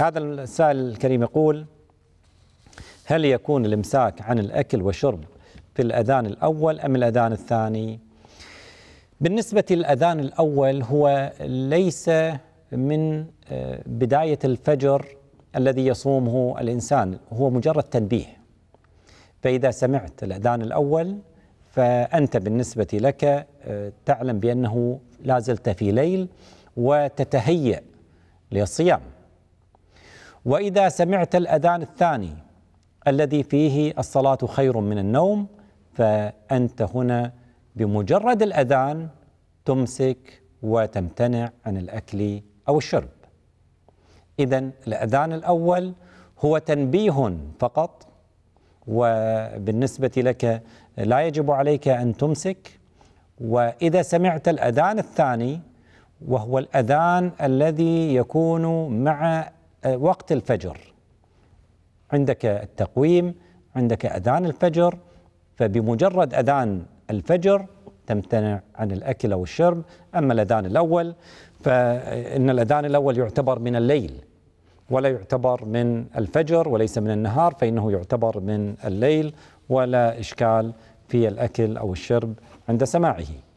هذا السائل الكريم يقول هل يكون الامساك عن الاكل والشرب في الاذان الاول ام الاذان الثاني؟ بالنسبه للاذان الاول هو ليس من آه، بدايه الفجر الذي يصومه الانسان هو مجرد تنبيه فاذا سمعت الاذان الاول فانت بالنسبه لك آه، تعلم بانه لا زلت في ليل وتتهيأ للصيام واذا سمعت الاذان الثاني الذي فيه الصلاه خير من النوم فانت هنا بمجرد الاذان تمسك وتمتنع عن الاكل او الشرب اذا الاذان الاول هو تنبيه فقط وبالنسبه لك لا يجب عليك ان تمسك واذا سمعت الاذان الثاني وهو الاذان الذي يكون مع آه، وقت الفجر عندك التقويم عندك أذان الفجر فبمجرد أذان الفجر تمتنع عن الأكل أو الشرب أما الأذان الأول فإن الأذان الأول يعتبر من الليل ولا يعتبر من الفجر وليس من النهار فإنه يعتبر من الليل ولا إشكال في الأكل أو الشرب عند سماعه